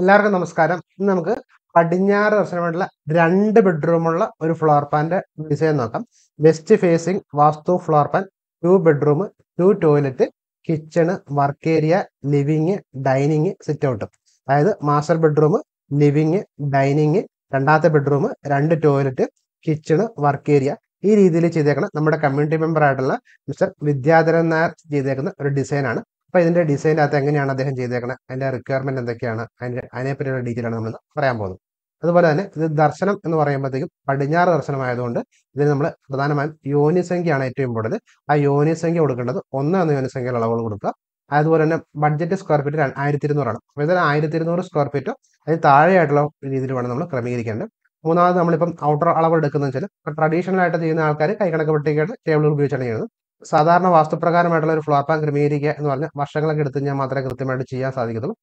എല്ലാവർക്കും നമസ്കാരം ഇന്ന് നമുക്ക് പടിഞ്ഞാറ് ദർശനമായിട്ടുള്ള രണ്ട് ബെഡ്റൂമുള്ള ഒരു ഫ്ലോർ പാൻ്റെ ഡിസൈൻ നോക്കാം വെസ്റ്റ് ഫേസിംഗ് വാസ്തു floor plan two bedroom two toilet kitchen work area living dining sit out അതായത് മാസ്റ്റർ ബെഡ്റൂം ലിവിങ് ഡൈനിങ് രണ്ടാമത്തെ ബെഡ്റൂം രണ്ട് ടോയ്ലറ്റ് കിച്ചണ് വർക്ക് ഏരിയ ഈ രീതിയിൽ ചെയ്തേക്കണം നമ്മുടെ കമ്മ്യൂണിറ്റി മെമ്പർ ആയിട്ടുള്ള മിസ്റ്റർ വിദ്യാധരൻ നായർ ചെയ്തേക്കുന്ന ഒരു ഡിസൈനാണ് അപ്പൊ ഇതിന്റെ ഡിസൈൻ അകത്ത് എങ്ങനെയാണ് അദ്ദേഹം ചെയ്തേക്കുന്നത് അതിന്റെ റിക്വയർമെന്റ് എന്തൊക്കെയാണ് അതിൻ്റെ അതിനെപ്പറ്റിയുള്ള ഡീറ്റെയിലാണ് നമ്മൾ പറയാൻ പോകുന്നത് അതുപോലെ തന്നെ ഇത് ദർശനം എന്ന് പറയുമ്പോഴത്തേക്കും പടിഞ്ഞാറ് ദർശനമായതുകൊണ്ട് ഇതിന് നമ്മൾ പ്രധാനമായും യോനിസംഖ്യയാണ് ഏറ്റവും ഇമ്പോർട്ടൻറ്റ് ആ യോനിസംഖ്യ കൊടുക്കേണ്ടത് ഒന്ന് എന്ന യോനിസംഖ്യയിൽ അളവുകൾ കൊടുക്കുക അതുപോലെ തന്നെ ബഡ്ജറ്റ് സ്ക്വയർ ഫീറ്റ് ആയിരത്തി ഇരുന്നൂറാണ് അപ്പോൾ ഇതിൽ ആയിരത്തി ഇരുന്നൂറ് സ്ക്വയർ ഫീറ്റോ അതിന് താഴെയായിട്ടുള്ള രീതിയിൽ വേണം നമ്മൾ ക്രമീകരിക്കേണ്ടത് മൂന്നാമത് നമ്മളിപ്പം ഔട്ടർ അളവ് എടുക്കുന്നതെന്ന് വെച്ചാൽ ട്രഡീഷണൽ ആയിട്ട് ചെയ്യുന്ന ആൾക്കാർ കൈകണക്ക് പട്ടികയുടെ ടേബിൾ ഉപയോഗിച്ചാണ് ചെയ്യുന്നത് സാധാരണ വാസ്തുപ്രകാരമായിട്ടുള്ള ഒരു ഫ്ലോർ പ്ലാൻ ക്രമീകരിക്കുക എന്ന് പറഞ്ഞാൽ വർഷങ്ങളൊക്കെ എടുത്ത് ഞാൻ മാത്രമേ കൃത്യമായിട്ട് ചെയ്യാൻ സാധിക്കത്തുള്ളൂ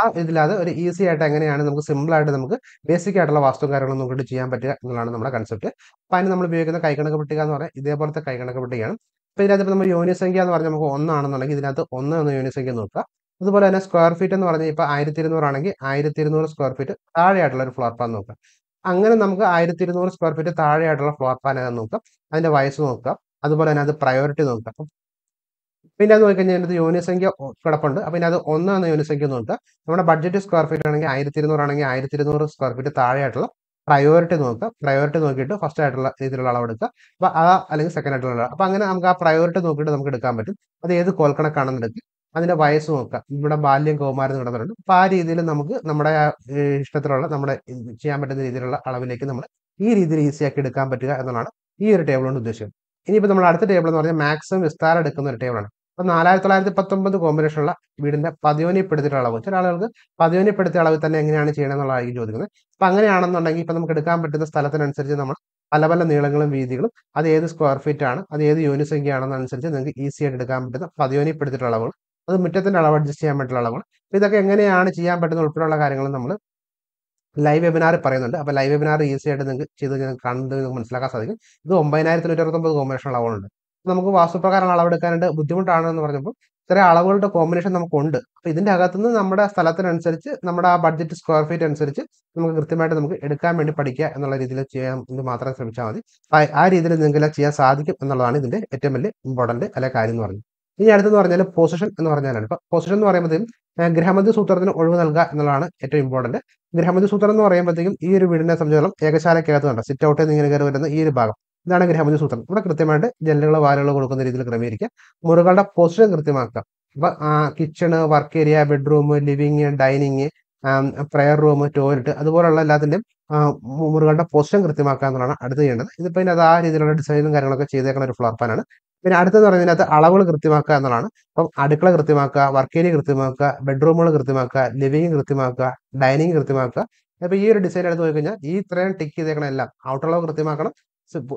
ആ ഇതിലത് ഒരു ഈസി ആയിട്ട് എങ്ങനെയാണ് നമുക്ക് സിമ്പിൾ ആയിട്ട് നമുക്ക് ബേസിക് ആയിട്ടുള്ള വാസ്തു കാര്യങ്ങളും നോക്കിയിട്ട് ചെയ്യാൻ പറ്റുക എന്നുള്ളതാണ് നമ്മുടെ കൺസെപ്റ്റ് അപ്പൊ അതിന് നമ്മൾ ഉപയോഗിക്കുന്ന കൈക്കണക്ക് പട്ടിക എന്ന് പറഞ്ഞാൽ ഇതേപോലത്തെ കൈക്കണക്ക് പട്ടികയാണ് അപ്പൊ ഇതിനകത്ത് ഇപ്പോൾ നമ്മൾ സംഖ്യ എന്ന് പറഞ്ഞാൽ നമുക്ക് ഒന്നാണെന്നുണ്ടെങ്കിൽ ഇതിനകത്ത് ഒന്ന് എന്ന സംഖ്യ നോക്കുക അതുപോലെ തന്നെ സ്ക്വയർ ഫീറ്റ് എന്ന് പറഞ്ഞാൽ ഇപ്പൊ ആയിരത്തി ഇരുന്നൂറാണെങ്കിൽ ആയിരത്തി ഇരുന്നൂറ് സ്ക്വയർ ഫീറ്റ് താഴെയായിട്ടുള്ള ഒരു ഫ്ലോർ പ്ലാൻ നോക്കുക അങ്ങനെ നമുക്ക് ആയിരത്തി ഇരുന്നൂറ് സ്ക്വയർ ഫീറ്റ് താഴെയായിട്ടുള്ള ഫ്ലോർ പ്ലാൻ നോക്കാം അതിന്റെ വയസ്സ് നോക്കാം അതുപോലെ തന്നെ അത് പ്രയോറിറ്റി നോക്കുക അപ്പം പിന്നെ അത് നോക്കിക്കഴിഞ്ഞാൽ അതിനകത്ത് യൂണിസംഖ്യ കിടപ്പുണ്ട് അപ്പം പിന്നെ അത് ഒന്നാണ് യൂണിസംഖ്യ നോക്കുക നമ്മുടെ ബഡ്ജറ്റ് സ്ക്വയർ ഫീറ്റ് ആണെങ്കിൽ ആയിരത്തി ആണെങ്കിൽ ആയിരത്തി ഇരുന്നൂറ് സ്ക്വയർ ഫീറ്റ് താഴെയായിട്ടുള്ള പ്രയോറിറ്റി നോക്കുക പ്രയോറിറ്റി നോക്കിയിട്ട് ഫസ്റ്റ് ആയിട്ടുള്ള രീതിയിലുള്ള അളവ് എടുക്കുക അപ്പോൾ ആ അല്ലെങ്കിൽ സെക്കൻഡ് ആയിട്ടുള്ള അളവ് അപ്പോൾ അങ്ങനെ നമുക്ക് ആ പ്രയോറിറ്റി നോക്കിയിട്ട് നമുക്ക് എടുക്കാൻ പറ്റും അത് ഏത് കോൽക്കണക്കാണെന്ന് എടുക്കുക അതിൻ്റെ വയസ്സ് നോക്കുക ഇവിടെ ബാല്യം കൗമാരം നടന്നിട്ടുണ്ട് അപ്പോൾ ആ രീതിയിൽ നമുക്ക് നമ്മുടെ ഇഷ്ടത്തിലുള്ള നമ്മുടെ ചെയ്യാൻ പറ്റുന്ന രീതിയിലുള്ള അളവിലേക്ക് നമ്മൾ ഈ രീതിയിൽ ഈസിയാക്കി എടുക്കാൻ പറ്റുക എന്നുള്ളതാണ് ഈ ഒരു ടേബിൾ കൊണ്ട് ഉദ്ദേശിക്കുന്നത് ഇനിയിപ്പോൾ നമ്മൾ അടുത്ത ടേബിൾ എന്ന് പറഞ്ഞാൽ മാക്സിമം വിസ്താരം എടുക്കുന്ന ഒരു ടേബിളാണ് അപ്പോൾ നാലായിരത്തി തൊള്ളായിരത്തി പത്തൊമ്പത് കോമ്പിനേഷനുള്ള വീടിൻ്റെ പതിവനിപ്പെടുത്തിയ അളവ് ചില ആളുകൾക്ക് പതിവനിപ്പെടുത്തിയ അളവ് തന്നെ എങ്ങനെയാണ് ചെയ്യണമെന്നുള്ളതായിരിക്കും ചോദിക്കുന്നത് അപ്പോൾ അങ്ങനെയാണെന്നുണ്ടെങ്കിൽ ഇപ്പോൾ നമുക്ക് എടുക്കാൻ പറ്റുന്ന സ്ഥലത്തിനനുസരിച്ച് നമ്മൾ പല പല നീളങ്ങളും വീതികളും അത് ഏത് സ്ക്വയർ ഫീറ്റ് ആണ് അത് ഏത് യൂണിറ്റ് ആണെന്നനുസരിച്ച് നിങ്ങൾക്ക് ഈസി ആയിട്ട് എടുക്കാൻ പറ്റുന്ന പതിവനിപ്പെടുത്തിയിട്ടുള്ള അളവുകൾ അത് മുറ്റത്തിൻ്റെ അളവ് അഡ്ജസ്റ്റ് ചെയ്യാൻ പറ്റുന്ന അളവുകൾ ഇതൊക്കെ എങ്ങനെയാണ് ചെയ്യാൻ പറ്റുന്ന ഉൾപ്പെടെയുള്ള കാര്യങ്ങൾ നമ്മൾ ലൈവ് വെബിനാർ പറയുന്നുണ്ട് അപ്പോൾ ലൈവ് വെബിനാർ ഈസി ആയിട്ട് നിങ്ങൾക്ക് ചെയ്ത് നിങ്ങൾക്ക് നിങ്ങൾക്ക് മനസ്സിലാക്കാൻ സാധിക്കും ഇത് ഒമ്പതിനായിരത്തി അറുപത്തൊമ്പത് കോമ്പിനേഷൻ അളവുണ്ട് നമുക്ക് വാസ്തുപ്രകാരം അളവെടുക്കാനായിട്ട് ബുദ്ധിമുട്ടാണ് എന്ന് പറഞ്ഞപ്പോൾ ചെറിയ അളവുകളുടെ കോമ്പിനേഷൻ നമുക്കുണ്ട് അപ്പോൾ ഇതിൻ്റെ അകത്തുനിന്ന് നമ്മുടെ സ്ഥലത്തിനനുസരിച്ച് നമ്മുടെ ആ ബഡ്ജറ്റ് സ്ക്വയർ ഫീറ്റ് അനുസരിച്ച് നമുക്ക് കൃത്യമായിട്ട് നമുക്ക് എടുക്കാൻ വേണ്ടി പഠിക്കുക എന്നുള്ള രീതിയിൽ ചെയ്യാൻ മാത്രം ശ്രമിച്ചാൽ മതി ആ രീതിയിൽ നിങ്ങൾക്ക് ചെയ്യാൻ സാധിക്കും എന്നുള്ളതാണ് ഇതിൻ്റെ ഏറ്റവും വലിയ ഇമ്പോർട്ടൻറ്റ് അല്ലെ കാര്യം എന്ന് പറഞ്ഞത് ഇനി അടുത്തെന്ന് പറഞ്ഞാൽ പൊസിഷൻ എന്ന് പറഞ്ഞാലാണ് ഇപ്പൊ പൊസിഷൻ എന്ന് പറയുമ്പോഴത്തേക്കും ഗ്രഹമതി സൂത്രത്തിന് ഒഴിവ് നൽകുക എന്നുള്ളതാണ് ഏറ്റവും ഇമ്പോർട്ടന്റ് ഗ്രഹമതി സൂത്രം എന്ന് പറയുമ്പോഴത്തേക്കും ഈ ഒരു വീടിനെ സംബന്ധിച്ചോളം ഏകശാലക്കകത്തുണ്ട് സിറ്റ് ഔട്ട് നിന്ന് ഇങ്ങനെ കയറി വരുന്ന ഈ ഒരു ഭാഗം ഇതാണ് ഗ്രഹമതി സൂത്രം ഇവിടെ കൃത്യമായിട്ട് ജനലുകളോ വാലുകളോ കൊടുക്കുന്ന രീതിയിൽ ക്രമീകരിക്കുക മുറികളുടെ പൊസിഷൻ കൃത്യമാക്കുക ഇപ്പൊ kitchen work area bedroom living dining prayer room toilet അതുപോലുള്ള എല്ലാത്തിന്റെയും മുറികളുടെ പൊസിഷൻ കൃത്യമാക്കുക എന്നുള്ളതാണ് അടുത്ത് ചെയ്യേണ്ടത് ഇതിപ്പോൾ അത് ആ രീതിയിലുള്ള ഡിസൈനും കാര്യങ്ങളൊക്കെ ചെയ്തേക്കുന്ന ഒരു ഫ്ലോർ പ്ലാനാണ് പിന്നെ അടുത്തെന്ന് പറയുന്നത് അളവുകൾ കൃത്യമാക്കുക എന്നുള്ളതാണ് അപ്പം അടുക്കള കൃത്യമാക്കുക വർക്ക് ഏരിയ കൃത്യമാക്കുക ബെഡ്റൂമുകൾ കൃത്യമാക്കുക ലിവിങ് കൃത്യമാക്കുക ഡൈനിങ് കൃത്യമാക്കുക അപ്പോൾ ഈ ഒരു ഡിസൈൻ എടുത്ത് നോക്കി കഴിഞ്ഞാൽ ഈ ഇത്രയും ടിക്ക് ചെയ്തേക്കണം എല്ലാം ഔട്ടർ അളവ് കൃത്യമാക്കണം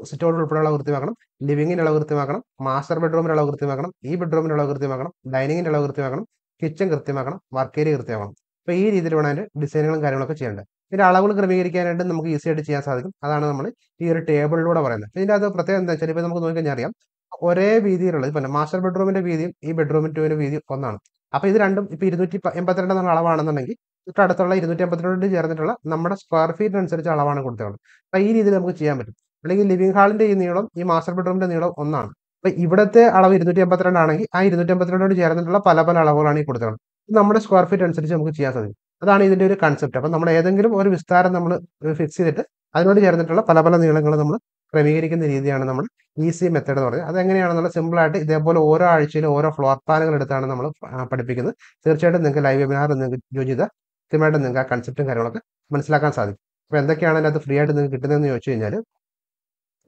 സിറ്റ് ഔട്ട് ഉൾപ്പെടെ അളവ് കൃത്യമാക്കണം ലിവിങ്ങിൻ്റെ അളവ് കൃത്യമാക്കണം മാസ്റ്റർ ബെഡ്റൂമിൻ്റെ അളവ് കൃത്യമാക്കണം ഈ ബെഡ്റൂമിൻ്റെ അളവ് കൃത്യമാക്കണം ഡൈനിങ്ങിൻ്റെ അളവ് കൃത്യമാക്കണം കിച്ചൺ കൃത്യമാക്കണം വർക്ക് ഏരിയ കൃത്യമാക്കണം അപ്പോൾ ഈ രീതിയിൽ വേണം അതിൻ്റെ ഡിസൈനുകളും കാര്യങ്ങളൊക്കെ ചെയ്യേണ്ടത് പിന്നെ അളവുകൾ ക്രമീകരിക്കാനായിട്ട് നമുക്ക് ഈസി ആയിട്ട് ചെയ്യാൻ സാധിക്കും അതാണ് നമ്മൾ ഈ ഒരു ടേബിളിലൂടെ പറയുന്നത് ഇതിൻ്റെ അത് പ്രത്യേകം എന്താ വെച്ചാൽ ഇപ്പോൾ നമുക്ക് നോക്കിക്കഴിഞ്ഞാൽ അറിയാം ഒരേ വീതിയിലുള്ളത് ഇപ്പം മാസ്റ്റർ ബെഡ്റൂമിന്റെ വീതിയും ഈ ബെഡ്റൂം ടൂവിന്റെ വീതിയും ഒന്നാണ് അപ്പോൾ ഇത് രണ്ടും ഇപ്പൊ ഇരുന്നൂറ്റി എൺപത്തിരണ്ട് എന്നുള്ള അളവാണെന്നുണ്ടെങ്കിൽ അടുത്തുള്ള ഇരുന്നൂറ്റി എൺപത്തിരണ്ട് ചേർന്നിട്ടുള്ള നമ്മുടെ സ്ക്വയർ ഫീറ്റ് അനുസരിച്ച് അളവാണ് കൊടുത്തിട്ടുള്ളത് അപ്പോൾ ഈ രീതിയിൽ നമുക്ക് ചെയ്യാൻ പറ്റും അല്ലെങ്കിൽ ലിവിംഗ് ഹാളിന്റെ ഈ നീളം ഈ മാസ്റ്റർ ബെഡ്റൂമിന്റെ നീളം ഒന്നാണ് അപ്പോൾ ഇവിടുത്തെ അളവ് ഇരുന്നൂറ്റി എൺപത്തിരണ്ട് ആണെങ്കിൽ ആ ഇരുന്നൂറ്റി എൺപത്തിരണ്ടോട് ചേർന്നിട്ടുള്ള പല പല അളവുകളാണ് ഈ കൊടുത്തിട്ടുള്ളത് നമ്മുടെ സ്ക്വയർ ഫീറ്റ് അനുസരിച്ച് നമുക്ക് ചെയ്യാൻ സാധിക്കും അതാണ് ഇതിന്റെ ഒരു കൺസെപ്റ്റ് അപ്പൊ നമ്മൾ ഏതെങ്കിലും ഒരു വിസ്താരം നമ്മൾ ഫിക്സ് ചെയ്തിട്ട് അതിനോട് ചേർന്നിട്ടുള്ള പല പല നീളങ്ങൾ നമ്മൾ ക്രമീകരിക്കുന്ന രീതിയാണ് നമ്മൾ ഈസി മെത്തേഡ് എന്ന് പറയുന്നത് അതെങ്ങനെയാണെന്നുള്ള സിമ്പിളായിട്ട് ഇതേപോലെ ഓരോ ആഴ്ചയിലും ഓരോ ഫ്ലോർ പ്ലാനുകൾ എടുത്താണ് നമ്മൾ പഠിപ്പിക്കുന്നത് തീർച്ചയായിട്ടും നിങ്ങൾക്ക് ലൈവ് വെബിനാറിൽ നിങ്ങൾക്ക് ജോയിൻ ചെയ്താൽ കൃത്യമായിട്ട് നിങ്ങൾക്ക് ആ കൺസെപ്റ്റും കാര്യങ്ങളൊക്കെ മനസ്സിലാക്കാൻ സാധിക്കും അപ്പോൾ എന്തൊക്കെയാണ് അതിനകത്ത് ഫ്രീ ആയിട്ട് നിങ്ങൾക്ക് കിട്ടുന്നതെന്ന് ചോദിച്ചു കഴിഞ്ഞാൽ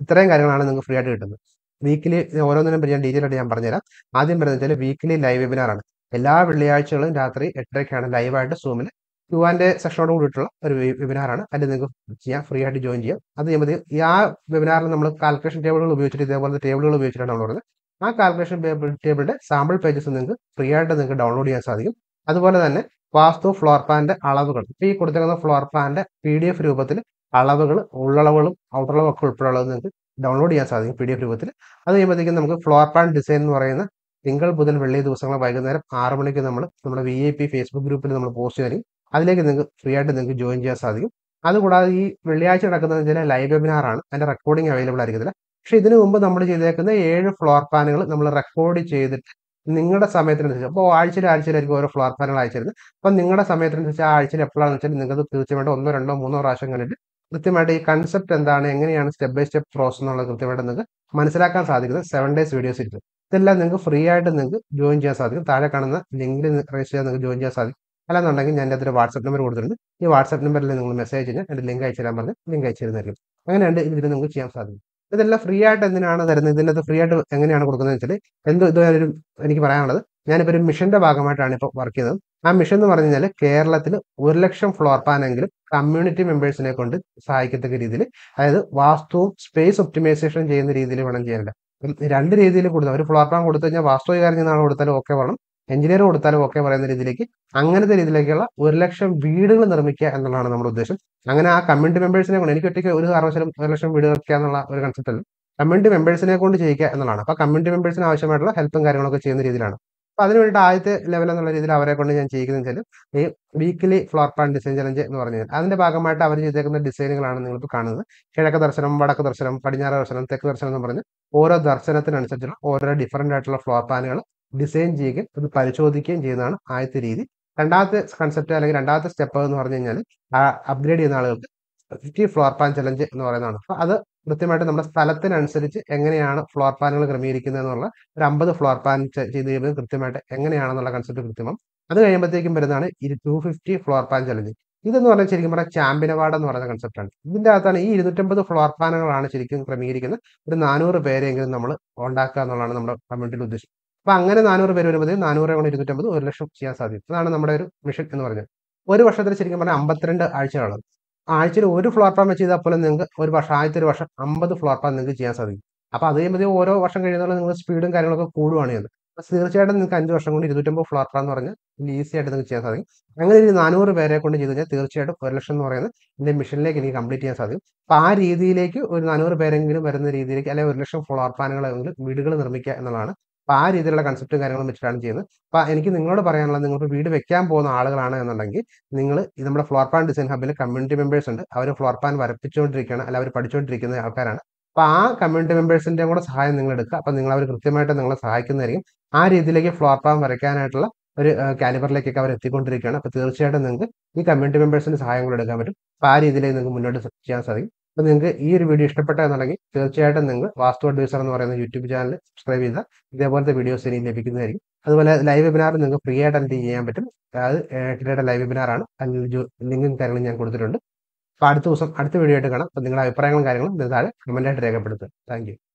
ഇത്രയും കാര്യങ്ങളാണ് നിങ്ങൾക്ക് ഫ്രീ ആയിട്ട് കിട്ടുന്നത് വീക്കിലി ഓരോന്നിനും ഞാൻ ഡീറ്റെയിൽ ആയിട്ട് ഞാൻ പറഞ്ഞുതരാം ആദ്യം പറയുന്നത് വെച്ചാൽ വീക്കിലി ലൈവ് വെബിനാറാണ് എല്ലാ വെള്ളിയാഴ്ചകളും രാത്രി എട്ടരയ്ക്കാണ് ലൈവായിട്ട് സൂമിൽ ക്യു ആൻഡ് സെക്ഷനോട് കൂടിയിട്ടുള്ള ഒരു വെബിനാറാണ് അതിൽ നിങ്ങൾക്ക് ചെയ്യാം ഫ്രീ ആയിട്ട് ജോയിൻ ചെയ്യാം അത് ചെയ്യുമ്പോൾ ആ വെബിനാറിൽ നമ്മൾ കാൽക്കുലേഷൻ ടേബിളുകൾ ഉപയോഗിച്ചിട്ട് ഇതേപോലത്തെ ടേബിളുകൾ ഉപയോഗിച്ചിട്ടാണ് നമ്മൾ നമ്മളുള്ളത് ആ കാൽക്കുലേഷൻ ടേബിളിൻ്റെ സാമ്പിൾ പേജസ് നിങ്ങൾക്ക് ഫ്രീ ആയിട്ട് നിങ്ങൾക്ക് ഡൗൺലോഡ് ചെയ്യാൻ സാധിക്കും അതുപോലെ തന്നെ വാസ്തു ഫ്ലോർ പ്ലാനിൻ്റെ അളവുകൾ ഇപ്പോൾ ഈ കൊടുത്തിരിക്കുന്ന ഫ്ലോർ പ്ലാനിൻ്റെ പി ഡി എഫ് രൂപത്തിൽ അളവുകൾ ഉള്ളളവുകളും ഔട്ടളവും ഒക്കെ ഉൾപ്പെടെയുള്ളത് നിങ്ങൾക്ക് ഡൗൺലോഡ് ചെയ്യാൻ സാധിക്കും പി ഡി എഫ് രൂപത്തിൽ അത് കഴിയുമ്പോഴത്തേക്കും നമുക്ക് ഫ്ലോർ പ്ലാൻ ഡിസൈൻ എന്ന് പറയുന്ന തിങ്കൾ ബുധൻ വെള്ളി ദിവസങ്ങൾ വൈകുന്നേരം ആറ് മണിക്ക് നമ്മൾ നമ്മുടെ വി ഐ പി ഫേസ്ബുക്ക് ഗ്രൂപ്പിൽ നമ്മൾ പോസ്റ്റ് ചെയ്യും അതിലേക്ക് നിങ്ങൾക്ക് ഫ്രീ ആയിട്ട് നിങ്ങൾക്ക് ജോയിൻ ചെയ്യാൻ സാധിക്കും അതുകൂടാതെ ഈ വെള്ളിയാഴ്ച നടക്കുന്ന ചില ലൈവ് വെബിനാർ ആണ് അതിന്റെ റെക്കോർഡിംഗ് അവൈലബിൾ ആയിരിക്കത്തില്ല പക്ഷേ ഇതിനു മുമ്പ് നമ്മൾ ചെയ്തേക്കുന്ന ഏഴ് ഫ്ലോർ പ്ലാനുകൾ നമ്മൾ റെക്കോർഡ് ചെയ്തിട്ട് നിങ്ങളുടെ സമയത്തിനനുസരിച്ച് അപ്പോൾ ആഴ്ചയിൽ ആഴ്ചയിലായിരിക്കും ഓരോ ഫ്ലോർ പ്ലാനുകൾ അയച്ചിരുന്നത് അപ്പം നിങ്ങളുടെ സമയത്തിനനുസരിച്ച് ആ ആഴ്ചയിൽ എപ്പോഴാണെന്ന് വെച്ചാൽ നിങ്ങൾക്ക് തീർച്ചയായിട്ടും ഒന്നോ രണ്ടോ മൂന്നോ പ്രാവശ്യം കണ്ടിട്ട് കൃത്യമായിട്ട് ഈ കൺസെപ്റ്റ് എന്താണ് എങ്ങനെയാണ് സ്റ്റെപ്പ് ബൈ സ്റ്റെപ്പ് പ്രോസസ് എന്നുള്ളത് കൃത്യമായിട്ട് നിങ്ങൾക്ക് മനസ്സിലാക്കാൻ സാധിക്കുന്നത് സെവൻ ഡേയ്സ് വീഡിയോസ് ഇരിക്കും ഇതെല്ലാം നിങ്ങൾക്ക് ഫ്രീ ആയിട്ട് നിങ്ങൾക്ക് ജോയിൻ ചെയ്യാൻ സാധിക്കും താഴെ കാണുന്ന ലിങ്കിൽ രജിസ്റ്റർ ചെയ്യാൻ നിങ്ങൾക്ക് ജോയിൻ ചെയ്യാൻ സാധിക്കും അല്ലാന്നുണ്ടെങ്കിൽ ഞാൻ അതിൻ്റെ വാട്സപ്പ് നമ്പർ കൊടുത്തിട്ടുണ്ട് ഈ വാട്സപ്പ് നമ്പറിൽ നിങ്ങൾ മെസ്സേജ് ചെയ്ത് എൻ്റെ ലിങ്ക് അയച്ചു തരാൻ പറഞ്ഞ് ലിങ്ക് അയച്ചു തരുന്നതായിരിക്കും അങ്ങനെയുണ്ട് ഇതിന് നിങ്ങൾക്ക് ചെയ്യാൻ സാധിക്കും ഇതെല്ലാം ഫ്രീ ആയിട്ട് എന്തിനാണ് തരുന്നത് ഇതിനകത്ത് ഫ്രീ ആയിട്ട് എങ്ങനെയാണ് കൊടുക്കുന്നത് വെച്ചാൽ എന്തോ ഇതൊരു എനിക്ക് പറയാനുള്ളത് ഞാനിപ്പോൾ ഒരു മിഷന്റെ ഭാഗമായിട്ടാണ് ഇപ്പോൾ വർക്ക് ചെയ്യുന്നത് ആ മിഷൻ എന്ന് പറഞ്ഞു കഴിഞ്ഞാൽ കേരളത്തിൽ ഒരു ലക്ഷം ഫ്ലോർ പാനെങ്കിലും കമ്മ്യൂണിറ്റി മെമ്പേഴ്സിനെ കൊണ്ട് സഹായിക്കത്തക്ക രീതിയിൽ അതായത് വാസ്തുവും സ്പേസ് ഒപ്റ്റിമൈസേഷൻ ചെയ്യുന്ന രീതിയിൽ വേണം ചെയ്യാനുള്ളത് രണ്ട് രീതിയിൽ കൊടുത്താൽ ഒരു ഫ്ലോർ പ്ലാൻ കൊടുത്തു കഴിഞ്ഞാൽ വാസ്തു കൈകാര്യം ചെയ്യുന്ന ആൾ കൊടുത്താലും ഓക്കെ വേണം എഞ്ചിനീയർ കൊടുത്താലും ഒക്കെ പറയുന്ന രീതിയിലേക്ക് അങ്ങനത്തെ രീതിയിലേക്കുള്ള ഒരു ലക്ഷം വീടുകൾ നിർമ്മിക്കുക എന്നുള്ളതാണ് നമ്മുടെ ഉദ്ദേശം അങ്ങനെ ആ കമ്മ്യൂണിറ്റി മെമ്പേഴ്സിനെ കൊണ്ട് എനിക്ക് ഒറ്റയ്ക്ക് ഒരു കാരണവശാലും ഒരു ലക്ഷം വീട് വയ്ക്കുക എന്നുള്ള ഒരു കൺസെപ്റ്റ് അല്ല കമ്മ്യൂണിറ്റി മെമ്പേഴ്സിനെ കൊണ്ട് ചെയ്യിക്കുക എന്നുള്ളതാണ് അപ്പോൾ കമ്മ്യൂണിറ്റി മെമ്പേഴ്സിന് ആവശ്യമായിട്ടുള്ള ഹെൽപ്പും കാര്യങ്ങളൊക്കെ ചെയ്യുന്ന രീതിയിലാണ് അപ്പോൾ അതിന് വേണ്ടി ആദ്യത്തെ ലെവൽ എന്നുള്ള രീതിയിൽ അവരെ കൊണ്ട് ഞാൻ ചെയ്യുന്നത് വെച്ചാൽ ഈ weekly floor plan design challenge എന്ന് പറഞ്ഞു കഴിഞ്ഞാൽ അതിൻ്റെ ഭാഗമായിട്ട് അവർ ചെയ്തേക്കുന്ന ഡിസൈനുകളാണ് ഇപ്പോൾ കാണുന്നത് കിഴക്ക് ദർശനം വടക്ക് ദർശനം പടിഞ്ഞാറ് ദർശനം തെക്ക് ദർശനം എന്ന് പറഞ്ഞ് ഓരോ ദർശനത്തിനനുസരിച്ചുള്ള ഓരോ ഡിഫറൻ്റ് ആയിട്ടുള്ള ഫ്ലോർ പ്ലാനുകൾ ഡിസൈൻ ചെയ്യുകയും അത് പരിശോധിക്കുകയും ചെയ്യുന്നതാണ് ആദ്യത്തെ രീതി രണ്ടാമത്തെ കൺസെപ്റ്റ് അല്ലെങ്കിൽ രണ്ടാമത്തെ സ്റ്റെപ്പ് എന്ന് പറഞ്ഞു കഴിഞ്ഞാൽ അപ്ഗ്രേഡ് ചെയ്യുന്ന ആളുകൾക്ക് ഫിഫ്റ്റി ഫ്ലോർ പ്ലാൻ ചലഞ്ച് എന്ന് പറയുന്നതാണ് അപ്പോൾ അത് കൃത്യമായിട്ട് നമ്മുടെ സ്ഥലത്തിനനുസരിച്ച് എങ്ങനെയാണ് ഫ്ലോർ പ്ലാനുകൾ ക്രമീകരിക്കുന്നത് എന്നുള്ള ഒരു അമ്പത് ഫ്ലോർ പ്ലാൻ ചെയ്ത് കഴിയുമ്പോൾ കൃത്യമായിട്ട് എങ്ങനെയാണെന്നുള്ള കൺസെപ്റ്റ് കൃത്യമം അത് കഴിയുമ്പോഴത്തേക്കും വരുന്നതാണ് ഈ two fifty floor plan challenge ഇതെന്ന് പറഞ്ഞാൽ ശരിക്കും പറഞ്ഞാൽ ചാമ്പ്യൻ അവാർഡ് എന്ന് പറയുന്ന കൺസെപ്റ്റാണ് ഇതിൻ്റെ അകത്താണ് ഈ ഇരുന്നൂറ്റമ്പത് ഫ്ലോർ പ്ലാനുകളാണ് ശരിക്കും ക്രമീകരിക്കുന്നത് ഒരു നാനൂറ് പേരെങ്കിലും നമ്മൾ ഉണ്ടാക്കുക എന്നുള്ളതാണ് നമ്മുടെ കമ്മ്യൂണിറ്റിയുടെ ഉദ്ദേശം അപ്പൊ അങ്ങനെ നാനൂറ് പേര് വരുമ്പോൾ നാനൂറ് കൊണ്ട് ഇരുന്നൂറ്റമ്പത് ഒരു ലക്ഷം ചെയ്യാൻ സാധിക്കും അതാണ് നമ്മുടെ ഒരു മിഷൻ എന്ന് പറഞ്ഞത് ഒരു വർഷത്തിൽ ശരിക്കും പറഞ്ഞാൽ അമ്പത്തിരണ്ട് ആഴ്ചകളാണ് ആഴ്ചയിൽ ഒരു ഫ്ലോർ പ്ലാൻ വെച്ച് ചെയ്താൽ പോലും നിങ്ങൾക്ക് ഒരു വർഷം ആദ്യത്തെ ഒരു വർഷം അമ്പത് ഫ്ലോർ പ്ലാൻ നിങ്ങൾക്ക് ചെയ്യാൻ സാധിക്കും അപ്പോൾ അത് കഴിയുമ്പോൾ ഓരോ വർഷം കഴിയുന്നതോടെ നിങ്ങളുടെ സ്പീഡും കാര്യങ്ങളൊക്കെ കൂടുവാണ് ചെയ്യുന്നത് അപ്പോൾ തീർച്ചയായിട്ടും നിങ്ങൾക്ക് അഞ്ച് വർഷം കൊണ്ട് ഇരുന്നൂറ്റമ്പത് ഫ്ലോർ പ്ലാൻ എന്ന് പറഞ്ഞാൽ ഈസി ആയിട്ട് നിങ്ങൾക്ക് ചെയ്യാൻ സാധിക്കും അങ്ങനെ ഒരു നാനൂറ് പേരെ കൊണ്ട് ചെയ്ത് കഴിഞ്ഞാൽ തീർച്ചയായിട്ടും ഒരു ലക്ഷം എന്ന് പറയുന്നത് എൻ്റെ മിഷനിലേക്ക് എനിക്ക് കംപ്ലീറ്റ് ചെയ്യാൻ സാധിക്കും അപ്പോൾ ആ രീതിയിലേക്ക് ഒരു നാനൂറ് പേരെങ്കിലും വരുന്ന രീതിയിലേക്ക് അല്ലെങ്കിൽ ഒരു ലക്ഷം ഫ്ലോർ പ്ലാനുകളെങ്കിലും വീടുകൾ നിർമ്മിക്കുക എന്നുള്ളതാണ് അപ്പൊ ആ രീതിയിലുള്ള കൺസെപ്റ്റും കാര്യങ്ങളും വെച്ചിട്ടാണ് ചെയ്യുന്നത് അപ്പൊ എനിക്ക് നിങ്ങളോട് പറയാനുള്ളത് നിങ്ങൾക്ക് വീട് വെക്കാൻ പോകുന്ന ആളുകളാണ് എന്നുണ്ടെങ്കിൽ നിങ്ങൾ നമ്മുടെ ഫ്ലോർ പ്ലാൻ ഡിസൈൻ ഹബിൽ കമ്മ്യൂണിറ്റി മെമ്പേഴ്സ് ഉണ്ട് അവർ ഫ്ലോർ പ്ലാൻ വരപ്പിച്ചുകൊണ്ടിരിക്കുകയാണ് അല്ല അവർ പഠിച്ചുകൊണ്ടിരിക്കുന്ന ആൾക്കാരാണ് അപ്പൊ ആ കമ്മ്യൂണിറ്റി മെമ്പേഴ്സിന്റെ കൂടെ സഹായം നിങ്ങൾ എടുക്കുക അപ്പൊ നിങ്ങൾ അവർ കൃത്യമായിട്ട് നിങ്ങളെ സഹായിക്കുന്നതായിരിക്കും ആ രീതിയിലേക്ക് ഫ്ലോർ പ്ലാൻ വരയ്ക്കാനായിട്ടുള്ള ഒരു കാലിബറിലേക്കൊക്കെ അവർ എത്തിക്കൊണ്ടിരിക്കുകയാണ് അപ്പൊ തീർച്ചയായിട്ടും നിങ്ങൾക്ക് ഈ കമ്മ്യൂണിറ്റി മെമ്പേഴ്സിന്റെ സഹായം കൂടെ എടുക്കാൻ പറ്റും അപ്പൊ ആ രീതിയിലേക്ക് നിങ്ങൾക്ക് മുന്നോട്ട് ചെയ്യാൻ സാധിക്കും അപ്പോൾ നിങ്ങൾക്ക് ഈ ഒരു വീഡിയോ ഇഷ്ടപ്പെട്ടതെന്നുണ്ടെങ്കിൽ തീർച്ചയായിട്ടും നിങ്ങൾ വാസ്തു അഡ്വൈസർ എന്ന് പറയുന്ന യൂട്യൂബ് ചാനൽ സബ്സ്ക്രൈബ് ചെയ്താൽ ഇതേപോലത്തെ വീഡിയോസ് ഇനി ലഭിക്കുന്നതായിരിക്കും അതുപോലെ ലൈവ് വെബിനാർ നിങ്ങൾക്ക് ഫ്രീ ആയിട്ട് അറ്റൻഡ് ചെയ്യാൻ പറ്റും അത് കിട്ടിയുടെ ലൈവ് വെബിനാറാണ് അതിൽ ലിങ്കും കാര്യങ്ങളും ഞാൻ കൊടുത്തിട്ടുണ്ട് അപ്പോൾ അടുത്ത ദിവസം അടുത്ത വീഡിയോ ആയിട്ട് കാണാം അപ്പോൾ നിങ്ങളുടെ അഭിപ്രായങ്ങളും കാര്യങ്ങളും താഴെ കമൻറ്റായിട്ട് രേഖപ്പെടുത്തുക താങ്ക്